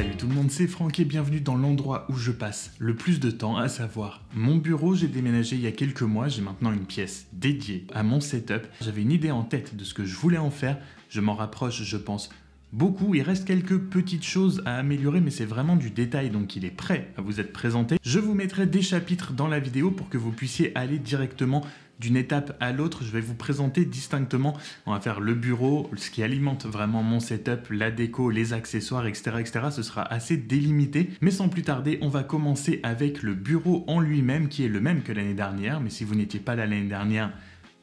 Salut tout le monde, c'est Franck et bienvenue dans l'endroit où je passe le plus de temps, à savoir mon bureau. J'ai déménagé il y a quelques mois, j'ai maintenant une pièce dédiée à mon setup. J'avais une idée en tête de ce que je voulais en faire, je m'en rapproche, je pense. Beaucoup, il reste quelques petites choses à améliorer, mais c'est vraiment du détail, donc il est prêt à vous être présenté. Je vous mettrai des chapitres dans la vidéo pour que vous puissiez aller directement d'une étape à l'autre, je vais vous présenter distinctement. On va faire le bureau, ce qui alimente vraiment mon setup, la déco, les accessoires, etc. etc. Ce sera assez délimité. Mais sans plus tarder, on va commencer avec le bureau en lui-même, qui est le même que l'année dernière. Mais si vous n'étiez pas là l'année dernière,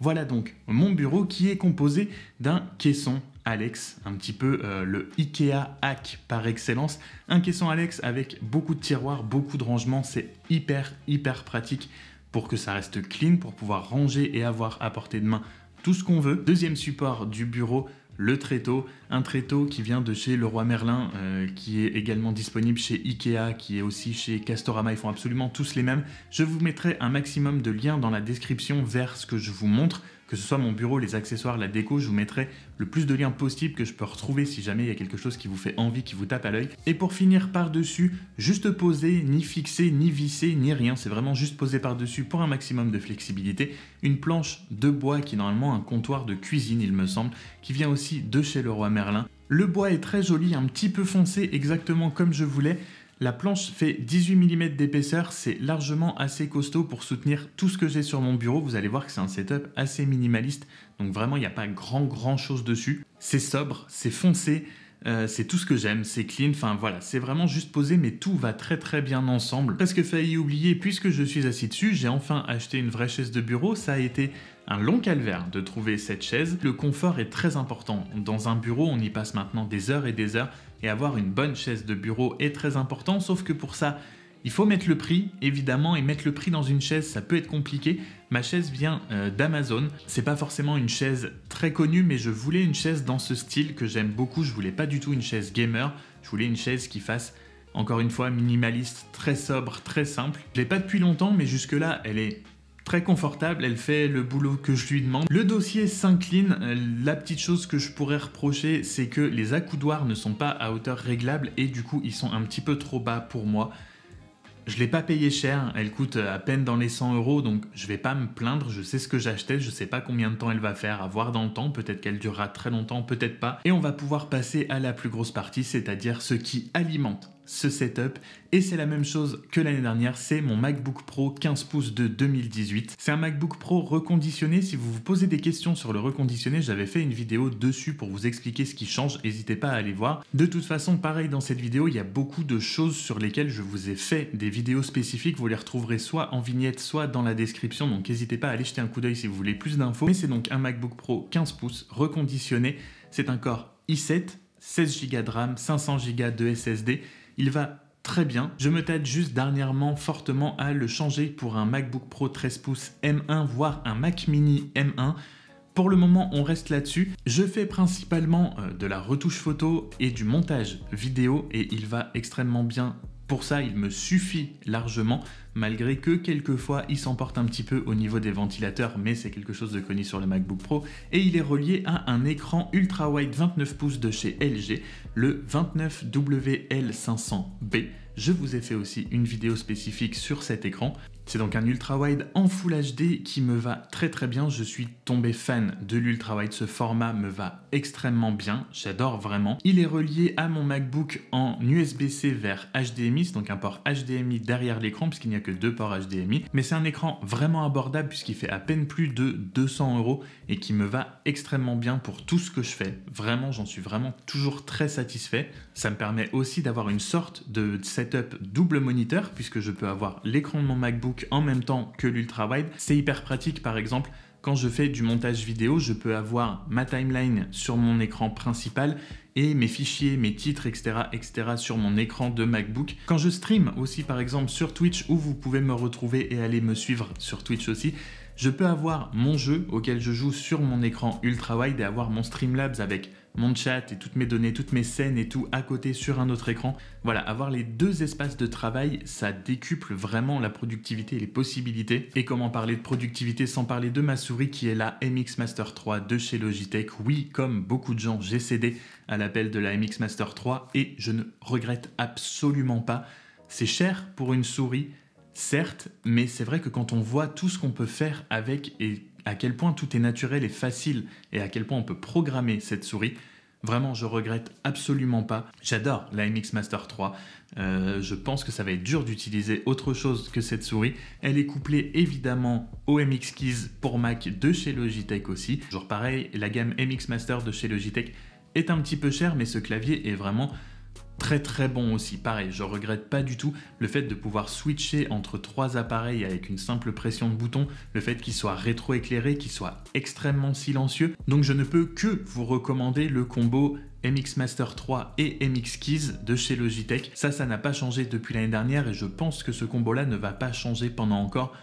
voilà donc mon bureau qui est composé d'un caisson Alex, un petit peu euh, le Ikea hack par excellence. Un caisson Alex avec beaucoup de tiroirs, beaucoup de rangements, c'est hyper hyper pratique pour que ça reste clean, pour pouvoir ranger et avoir à portée de main tout ce qu'on veut. Deuxième support du bureau, le tréteau, un tréteau qui vient de chez Leroy Merlin, euh, qui est également disponible chez Ikea, qui est aussi chez Castorama, ils font absolument tous les mêmes. Je vous mettrai un maximum de liens dans la description vers ce que je vous montre que ce soit mon bureau, les accessoires, la déco, je vous mettrai le plus de liens possible que je peux retrouver si jamais il y a quelque chose qui vous fait envie, qui vous tape à l'œil. Et pour finir par-dessus, juste poser, ni fixer, ni visser, ni rien, c'est vraiment juste poser par-dessus pour un maximum de flexibilité, une planche de bois qui est normalement un comptoir de cuisine il me semble, qui vient aussi de chez le roi Merlin. Le bois est très joli, un petit peu foncé exactement comme je voulais, la planche fait 18 mm d'épaisseur, c'est largement assez costaud pour soutenir tout ce que j'ai sur mon bureau. Vous allez voir que c'est un setup assez minimaliste, donc vraiment il n'y a pas grand grand chose dessus. C'est sobre, c'est foncé, euh, c'est tout ce que j'aime, c'est clean, enfin voilà, c'est vraiment juste posé, mais tout va très très bien ensemble. Presque failli oublier, puisque je suis assis dessus, j'ai enfin acheté une vraie chaise de bureau, ça a été un long calvaire de trouver cette chaise. Le confort est très important, dans un bureau on y passe maintenant des heures et des heures, et avoir une bonne chaise de bureau est très important, sauf que pour ça, il faut mettre le prix, évidemment, et mettre le prix dans une chaise, ça peut être compliqué. Ma chaise vient euh, d'Amazon. C'est pas forcément une chaise très connue, mais je voulais une chaise dans ce style que j'aime beaucoup. Je voulais pas du tout une chaise gamer. Je voulais une chaise qui fasse, encore une fois, minimaliste, très sobre, très simple. Je l'ai pas depuis longtemps, mais jusque-là, elle est très confortable, elle fait le boulot que je lui demande. Le dossier s'incline, euh, la petite chose que je pourrais reprocher c'est que les accoudoirs ne sont pas à hauteur réglable et du coup ils sont un petit peu trop bas pour moi. Je l'ai pas payé cher, elle coûte à peine dans les 100 euros, donc je vais pas me plaindre, je sais ce que j'achetais, je sais pas combien de temps elle va faire, à voir dans le temps, peut-être qu'elle durera très longtemps, peut-être pas. Et on va pouvoir passer à la plus grosse partie, c'est-à-dire ce qui alimente ce setup et c'est la même chose que l'année dernière, c'est mon MacBook Pro 15 pouces de 2018. C'est un MacBook Pro reconditionné, si vous vous posez des questions sur le reconditionné, j'avais fait une vidéo dessus pour vous expliquer ce qui change, n'hésitez pas à aller voir. De toute façon, pareil dans cette vidéo, il y a beaucoup de choses sur lesquelles je vous ai fait des vidéos spécifiques, vous les retrouverez soit en vignette, soit dans la description, donc n'hésitez pas à aller jeter un coup d'œil si vous voulez plus d'infos. Mais c'est donc un MacBook Pro 15 pouces reconditionné, c'est un corps i7, 16 Go de RAM, 500 Go de SSD, il va très bien. Je me tâte juste dernièrement fortement à le changer pour un MacBook Pro 13 pouces M1, voire un Mac mini M1. Pour le moment, on reste là-dessus. Je fais principalement euh, de la retouche photo et du montage vidéo et il va extrêmement bien pour ça, il me suffit largement, malgré que quelquefois il s'emporte un petit peu au niveau des ventilateurs, mais c'est quelque chose de connu sur le MacBook Pro, et il est relié à un écran ultra-wide 29 pouces de chez LG, le 29WL500B. Je vous ai fait aussi une vidéo spécifique sur cet écran. C'est donc un ultra-wide en Full HD qui me va très très bien, je suis tombé fan de l'ultra-wide, ce format me va extrêmement bien, j'adore vraiment. Il est relié à mon MacBook en USB-C vers HDMI, c'est donc un port HDMI derrière l'écran puisqu'il n'y a que deux ports HDMI, mais c'est un écran vraiment abordable puisqu'il fait à peine plus de 200 euros et qui me va extrêmement bien pour tout ce que je fais. Vraiment, j'en suis vraiment toujours très satisfait. Ça me permet aussi d'avoir une sorte de setup double moniteur puisque je peux avoir l'écran de mon MacBook en même temps que l'ultra-wide. C'est hyper pratique par exemple quand je fais du montage vidéo, je peux avoir ma timeline sur mon écran principal et mes fichiers, mes titres, etc., etc. sur mon écran de MacBook. Quand je stream aussi, par exemple, sur Twitch, où vous pouvez me retrouver et aller me suivre sur Twitch aussi, je peux avoir mon jeu auquel je joue sur mon écran ultra-wide et avoir mon Streamlabs avec mon chat et toutes mes données, toutes mes scènes et tout à côté sur un autre écran. Voilà, avoir les deux espaces de travail, ça décuple vraiment la productivité et les possibilités. Et comment parler de productivité sans parler de ma souris qui est la MX Master 3 de chez Logitech. Oui, comme beaucoup de gens, j'ai cédé à l'appel de la MX Master 3 et je ne regrette absolument pas. C'est cher pour une souris, certes, mais c'est vrai que quand on voit tout ce qu'on peut faire avec et à quel point tout est naturel et facile et à quel point on peut programmer cette souris, Vraiment, je regrette absolument pas. J'adore la MX Master 3. Euh, je pense que ça va être dur d'utiliser autre chose que cette souris. Elle est couplée évidemment au MX Keys pour Mac de chez Logitech aussi. Genre pareil, la gamme MX Master de chez Logitech est un petit peu chère, mais ce clavier est vraiment Très très bon aussi, pareil, je regrette pas du tout le fait de pouvoir switcher entre trois appareils avec une simple pression de bouton, le fait qu'il soit rétroéclairé, qu'il soit extrêmement silencieux. Donc je ne peux que vous recommander le combo MX Master 3 et MX Keys de chez Logitech. Ça, ça n'a pas changé depuis l'année dernière et je pense que ce combo-là ne va pas changer pendant encore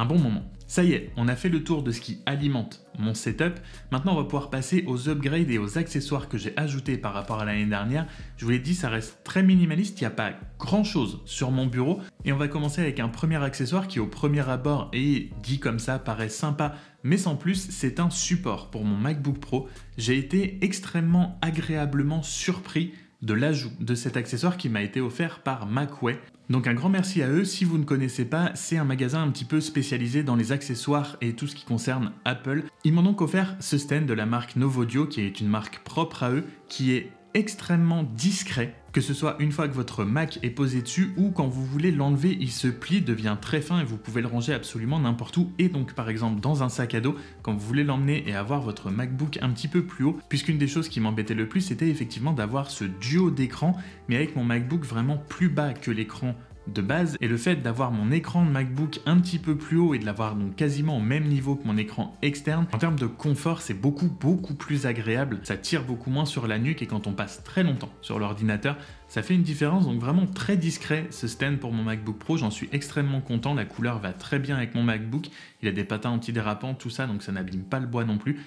un bon moment. Ça y est, on a fait le tour de ce qui alimente mon setup. Maintenant, on va pouvoir passer aux upgrades et aux accessoires que j'ai ajoutés par rapport à l'année dernière. Je vous l'ai dit, ça reste très minimaliste, il n'y a pas grand chose sur mon bureau. Et on va commencer avec un premier accessoire qui, au premier abord et dit comme ça, paraît sympa, mais sans plus, c'est un support pour mon MacBook Pro. J'ai été extrêmement agréablement surpris de l'ajout de cet accessoire qui m'a été offert par Macway. Donc un grand merci à eux. Si vous ne connaissez pas, c'est un magasin un petit peu spécialisé dans les accessoires et tout ce qui concerne Apple. Ils m'ont donc offert ce stand de la marque Novodio, qui est une marque propre à eux, qui est extrêmement discret que ce soit une fois que votre Mac est posé dessus ou quand vous voulez l'enlever, il se plie, devient très fin et vous pouvez le ranger absolument n'importe où et donc par exemple dans un sac à dos quand vous voulez l'emmener et avoir votre MacBook un petit peu plus haut puisqu'une des choses qui m'embêtait le plus c'était effectivement d'avoir ce duo d'écran mais avec mon MacBook vraiment plus bas que l'écran de base, et le fait d'avoir mon écran de MacBook un petit peu plus haut et de l'avoir donc quasiment au même niveau que mon écran externe, en termes de confort, c'est beaucoup beaucoup plus agréable, ça tire beaucoup moins sur la nuque et quand on passe très longtemps sur l'ordinateur, ça fait une différence, donc vraiment très discret ce stand pour mon MacBook Pro, j'en suis extrêmement content, la couleur va très bien avec mon MacBook, il a des patins antidérapants, tout ça, donc ça n'abîme pas le bois non plus.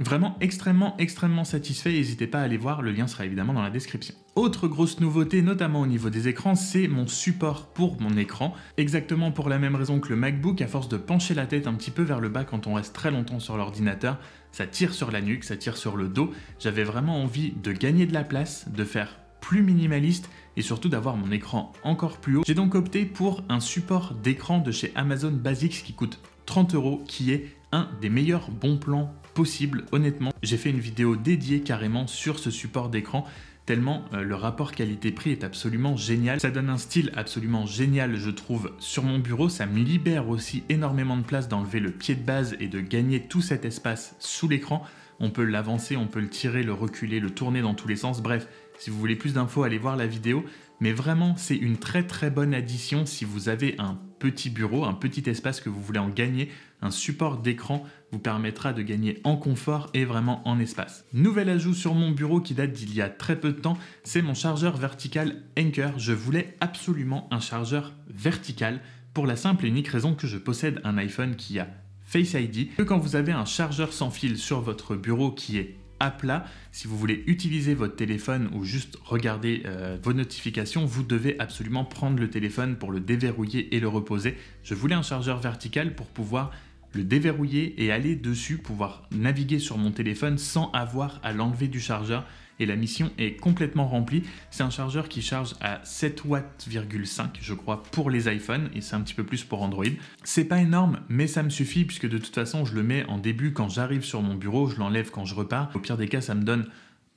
Vraiment extrêmement extrêmement satisfait, n'hésitez pas à aller voir, le lien sera évidemment dans la description. Autre grosse nouveauté, notamment au niveau des écrans, c'est mon support pour mon écran. Exactement pour la même raison que le MacBook, à force de pencher la tête un petit peu vers le bas quand on reste très longtemps sur l'ordinateur, ça tire sur la nuque, ça tire sur le dos. J'avais vraiment envie de gagner de la place, de faire plus minimaliste et surtout d'avoir mon écran encore plus haut. J'ai donc opté pour un support d'écran de chez Amazon Basics qui coûte 30 euros, qui est un des meilleurs bons plans possible, honnêtement. J'ai fait une vidéo dédiée carrément sur ce support d'écran tellement euh, le rapport qualité-prix est absolument génial. Ça donne un style absolument génial, je trouve, sur mon bureau. Ça me libère aussi énormément de place d'enlever le pied de base et de gagner tout cet espace sous l'écran. On peut l'avancer, on peut le tirer, le reculer, le tourner dans tous les sens. Bref, si vous voulez plus d'infos, allez voir la vidéo. Mais vraiment, c'est une très très bonne addition si vous avez un petit bureau, un petit espace que vous voulez en gagner, un support d'écran vous permettra de gagner en confort et vraiment en espace. Nouvel ajout sur mon bureau qui date d'il y a très peu de temps, c'est mon chargeur vertical Anker. Je voulais absolument un chargeur vertical pour la simple et unique raison que je possède un iPhone qui a Face ID, que quand vous avez un chargeur sans fil sur votre bureau qui est à plat. Si vous voulez utiliser votre téléphone ou juste regarder euh, vos notifications, vous devez absolument prendre le téléphone pour le déverrouiller et le reposer. Je voulais un chargeur vertical pour pouvoir le déverrouiller et aller dessus, pouvoir naviguer sur mon téléphone sans avoir à l'enlever du chargeur et la mission est complètement remplie. C'est un chargeur qui charge à 7 watts,5 je crois pour les iPhones et c'est un petit peu plus pour Android. C'est pas énorme mais ça me suffit puisque de toute façon je le mets en début quand j'arrive sur mon bureau, je l'enlève quand je repars. Au pire des cas ça me donne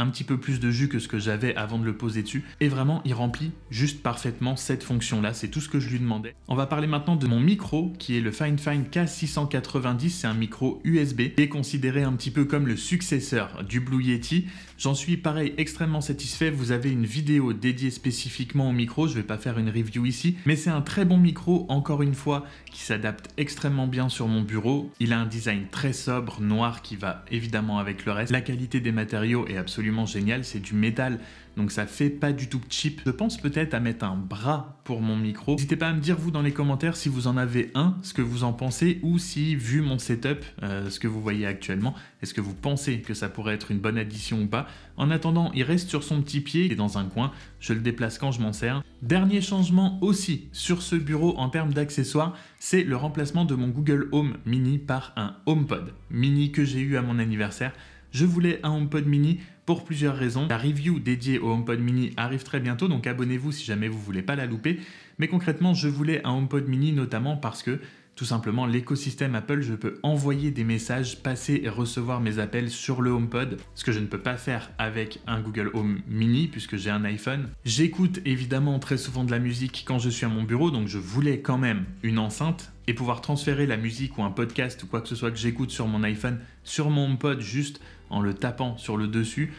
un petit peu plus de jus que ce que j'avais avant de le poser dessus. Et vraiment, il remplit juste parfaitement cette fonction-là, c'est tout ce que je lui demandais. On va parler maintenant de mon micro, qui est le FineFine K690, c'est un micro USB, et est considéré un petit peu comme le successeur du Blue Yeti. J'en suis pareil extrêmement satisfait, vous avez une vidéo dédiée spécifiquement au micro, je vais pas faire une review ici, mais c'est un très bon micro, encore une fois, qui s'adapte extrêmement bien sur mon bureau. Il a un design très sobre, noir, qui va évidemment avec le reste. La qualité des matériaux est absolument génial, c'est du métal, donc ça fait pas du tout cheap. Je pense peut-être à mettre un bras pour mon micro. N'hésitez pas à me dire vous dans les commentaires si vous en avez un, ce que vous en pensez, ou si vu mon setup, euh, ce que vous voyez actuellement, est-ce que vous pensez que ça pourrait être une bonne addition ou pas. En attendant, il reste sur son petit pied, il dans un coin, je le déplace quand je m'en sers. Dernier changement aussi sur ce bureau en termes d'accessoires, c'est le remplacement de mon Google Home Mini par un HomePod Mini que j'ai eu à mon anniversaire. Je voulais un HomePod Mini pour plusieurs raisons. La review dédiée au HomePod mini arrive très bientôt, donc abonnez-vous si jamais vous voulez pas la louper. Mais concrètement, je voulais un HomePod mini notamment parce que tout simplement, l'écosystème Apple, je peux envoyer des messages, passer et recevoir mes appels sur le HomePod, ce que je ne peux pas faire avec un Google Home Mini puisque j'ai un iPhone. J'écoute évidemment très souvent de la musique quand je suis à mon bureau, donc je voulais quand même une enceinte et pouvoir transférer la musique ou un podcast ou quoi que ce soit que j'écoute sur mon iPhone sur mon HomePod juste en le tapant sur le dessus.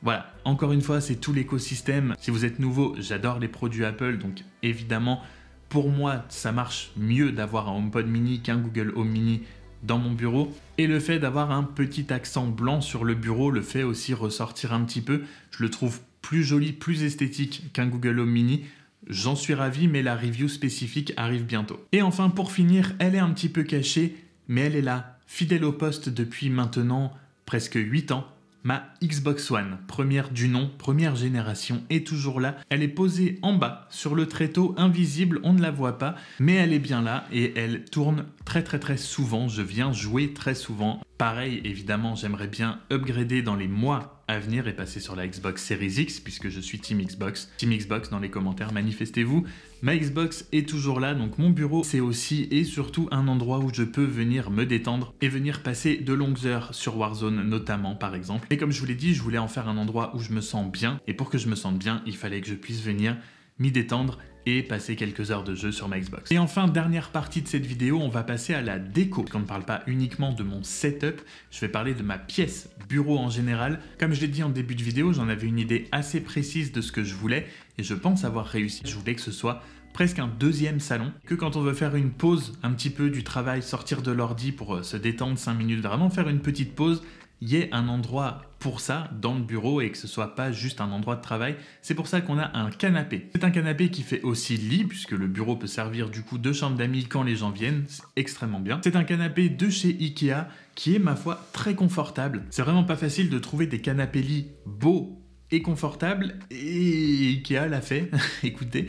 Voilà, encore une fois, c'est tout l'écosystème. Si vous êtes nouveau, j'adore les produits Apple, donc évidemment, pour moi, ça marche mieux d'avoir un HomePod mini qu'un Google Home mini dans mon bureau. Et le fait d'avoir un petit accent blanc sur le bureau le fait aussi ressortir un petit peu. Je le trouve plus joli, plus esthétique qu'un Google Home mini. J'en suis ravi, mais la review spécifique arrive bientôt. Et enfin, pour finir, elle est un petit peu cachée, mais elle est là, fidèle au poste depuis maintenant presque 8 ans. Ma Xbox One, première du nom, première génération, est toujours là. Elle est posée en bas, sur le tréteau invisible, on ne la voit pas, mais elle est bien là et elle tourne très très très souvent. Je viens jouer très souvent Pareil, évidemment, j'aimerais bien upgrader dans les mois à venir et passer sur la Xbox Series X, puisque je suis Team Xbox. Team Xbox, dans les commentaires, manifestez-vous. Ma Xbox est toujours là, donc mon bureau, c'est aussi et surtout un endroit où je peux venir me détendre et venir passer de longues heures sur Warzone, notamment, par exemple. Et comme je vous l'ai dit, je voulais en faire un endroit où je me sens bien, et pour que je me sente bien, il fallait que je puisse venir m'y détendre et passer quelques heures de jeu sur ma Xbox. Et enfin, dernière partie de cette vidéo, on va passer à la déco. Quand on ne parle pas uniquement de mon setup, je vais parler de ma pièce, bureau en général. Comme je l'ai dit en début de vidéo, j'en avais une idée assez précise de ce que je voulais et je pense avoir réussi. Je voulais que ce soit presque un deuxième salon, que quand on veut faire une pause un petit peu du travail, sortir de l'ordi pour euh, se détendre 5 minutes, vraiment faire une petite pause, il y ait un endroit pour ça dans le bureau et que ce soit pas juste un endroit de travail. C'est pour ça qu'on a un canapé. C'est un canapé qui fait aussi lit puisque le bureau peut servir du coup de chambre d'amis quand les gens viennent, c'est extrêmement bien. C'est un canapé de chez Ikea qui est ma foi très confortable. C'est vraiment pas facile de trouver des canapés lits beaux et confortables et Ikea l'a fait, écoutez.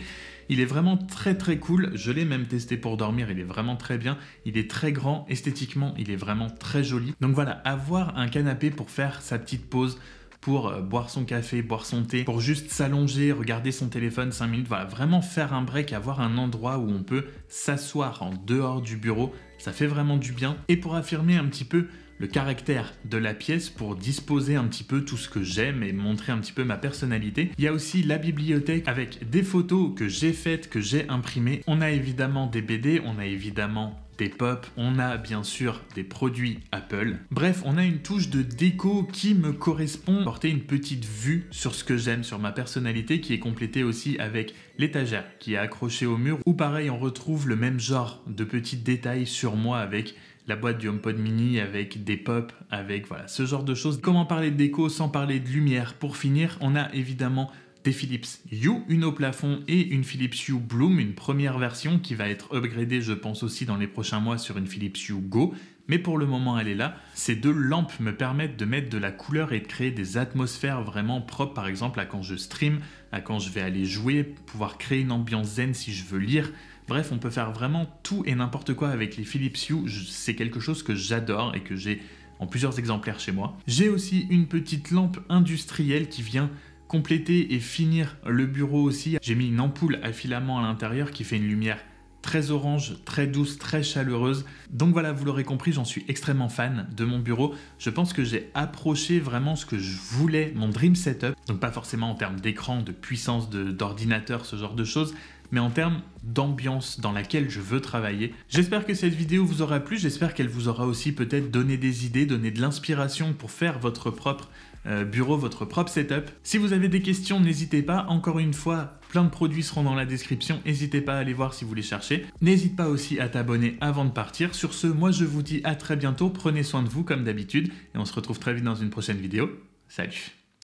Il est vraiment très très cool. Je l'ai même testé pour dormir. Il est vraiment très bien. Il est très grand. Esthétiquement, il est vraiment très joli. Donc voilà, avoir un canapé pour faire sa petite pause pour euh, boire son café, boire son thé, pour juste s'allonger, regarder son téléphone 5 minutes, voilà, vraiment faire un break, avoir un endroit où on peut s'asseoir en dehors du bureau, ça fait vraiment du bien. Et pour affirmer un petit peu le caractère de la pièce pour disposer un petit peu tout ce que j'aime et montrer un petit peu ma personnalité. Il y a aussi la bibliothèque avec des photos que j'ai faites, que j'ai imprimées. On a évidemment des BD, on a évidemment des pop, on a bien sûr des produits Apple. Bref, on a une touche de déco qui me correspond, porter une petite vue sur ce que j'aime, sur ma personnalité qui est complétée aussi avec l'étagère qui est accrochée au mur Ou pareil on retrouve le même genre de petits détails sur moi avec la boîte du HomePod mini avec des pop, avec voilà, ce genre de choses. Comment parler de déco sans parler de lumière Pour finir, on a évidemment des Philips Hue, une au plafond et une Philips Hue Bloom, une première version qui va être upgradée je pense aussi dans les prochains mois sur une Philips Hue Go, mais pour le moment elle est là. Ces deux lampes me permettent de mettre de la couleur et de créer des atmosphères vraiment propres par exemple à quand je stream, à quand je vais aller jouer, pouvoir créer une ambiance zen si je veux lire, Bref, on peut faire vraiment tout et n'importe quoi avec les Philips Hue. C'est quelque chose que j'adore et que j'ai en plusieurs exemplaires chez moi. J'ai aussi une petite lampe industrielle qui vient compléter et finir le bureau aussi. J'ai mis une ampoule à filament à l'intérieur qui fait une lumière très orange, très douce, très chaleureuse. Donc voilà, vous l'aurez compris, j'en suis extrêmement fan de mon bureau. Je pense que j'ai approché vraiment ce que je voulais, mon dream setup. Donc pas forcément en termes d'écran, de puissance d'ordinateur, ce genre de choses, mais en termes d'ambiance dans laquelle je veux travailler. J'espère que cette vidéo vous aura plu, j'espère qu'elle vous aura aussi peut-être donné des idées, donné de l'inspiration pour faire votre propre euh, bureau, votre propre setup. Si vous avez des questions, n'hésitez pas. Encore une fois, plein de produits seront dans la description. N'hésitez pas à aller voir si vous les cherchez. N'hésite pas aussi à t'abonner avant de partir. Sur ce, moi je vous dis à très bientôt. Prenez soin de vous comme d'habitude et on se retrouve très vite dans une prochaine vidéo. Salut